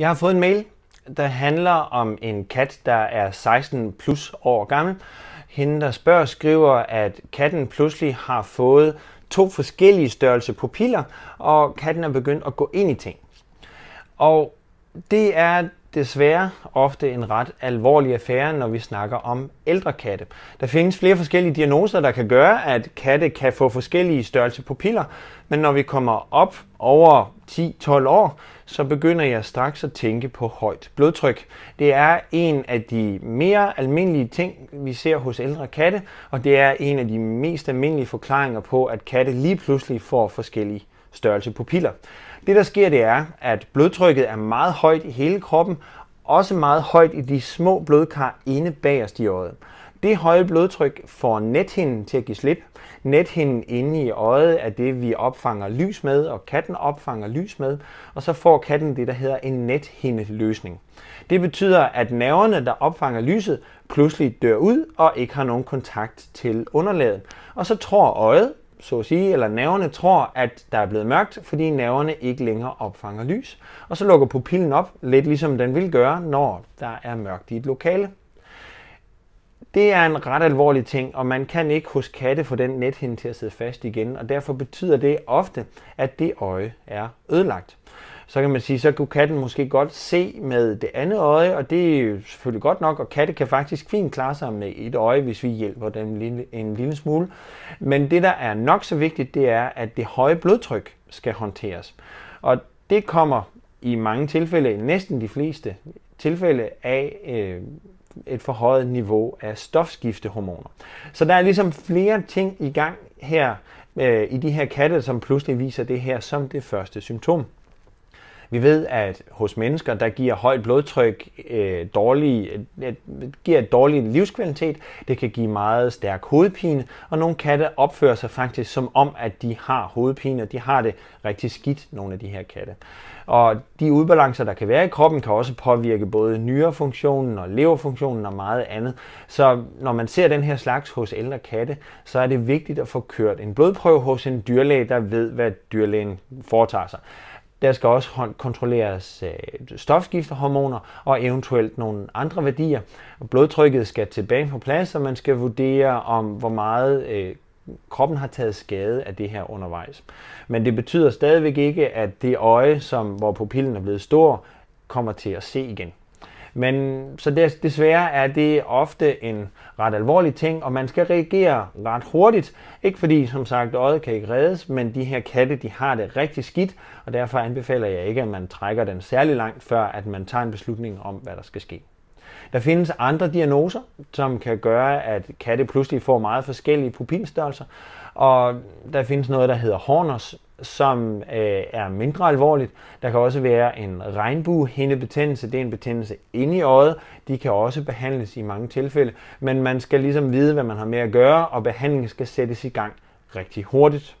Jeg har fået en mail, der handler om en kat, der er 16 plus år gammel. Hende, der spørger, skriver, at katten pludselig har fået to forskellige størrelse pupiller, og katten er begyndt at gå ind i ting. Og det er desværre ofte en ret alvorlig affære, når vi snakker om ældre katte. Der findes flere forskellige diagnoser, der kan gøre, at katte kan få forskellige størrelse pupiller, men når vi kommer op over 10-12 år, så begynder jeg straks at tænke på højt blodtryk. Det er en af de mere almindelige ting, vi ser hos ældre katte, og det er en af de mest almindelige forklaringer på, at katte lige pludselig får forskellige størrelse pupiller. Det der sker, det er, at blodtrykket er meget højt i hele kroppen, også meget højt i de små blodkar inde bagerst i øjet. Det høje blodtryk får nethinden til at give slip. Nethinden inde i øjet er det, vi opfanger lys med, og katten opfanger lys med, og så får katten det, der hedder en nethindeløsning. Det betyder, at nerverne, der opfanger lyset, pludselig dør ud og ikke har nogen kontakt til underlaget. Og så tror øjet, så at sige, eller nerverne tror, at der er blevet mørkt, fordi nerverne ikke længere opfanger lys. Og så lukker pupillen op, lidt ligesom den vil gøre, når der er mørkt i et lokale. Det er en ret alvorlig ting, og man kan ikke hos katte få den nethinde til at sidde fast igen, og derfor betyder det ofte, at det øje er ødelagt så kan man sige, så kunne katten måske godt se med det andet øje, og det er jo selvfølgelig godt nok, og katte kan faktisk fint klare sig med et øje, hvis vi hjælper dem en lille, en lille smule. Men det, der er nok så vigtigt, det er, at det høje blodtryk skal håndteres. Og det kommer i mange tilfælde, næsten de fleste tilfælde, af øh, et forhøjet niveau af stofskiftehormoner. Så der er ligesom flere ting i gang her øh, i de her katte, som pludselig viser det her som det første symptom. Vi ved, at hos mennesker, der giver højt blodtryk øh, dårlig, øh, øh, giver dårlig livskvalitet. Det kan give meget stærk hovedpine, og nogle katte opfører sig faktisk som om, at de har hovedpine, og de har det rigtig skidt, nogle af de her katte. Og de ubalancer, der kan være i kroppen, kan også påvirke både nyrefunktionen og leverfunktionen og meget andet. Så når man ser den her slags hos ældre katte, så er det vigtigt at få kørt en blodprøve hos en dyrlæge, der ved, hvad dyrlægen foretager sig. Der skal også kontrolleres øh, stofskiftehormoner og eventuelt nogle andre værdier. Blodtrykket skal tilbage på plads, og man skal vurdere, om hvor meget øh, kroppen har taget skade af det her undervejs. Men det betyder stadigvæk ikke, at det øje, som, hvor pupillen er blevet stor, kommer til at se igen. Men så des, desværre er det ofte en ret alvorlig ting, og man skal reagere ret hurtigt. Ikke fordi, som sagt, øjet kan ikke reddes, men de her katte, de har det rigtig skidt, og derfor anbefaler jeg ikke, at man trækker den særlig langt, før at man tager en beslutning om, hvad der skal ske. Der findes andre diagnoser, som kan gøre, at katte pludselig får meget forskellige pupilstørrelser, og der findes noget, der hedder Horners som øh, er mindre alvorligt. Der kan også være en regnbuehindebetændelse, det er en betændelse inde i øjet. De kan også behandles i mange tilfælde, men man skal ligesom vide, hvad man har med at gøre, og behandlingen skal sættes i gang rigtig hurtigt.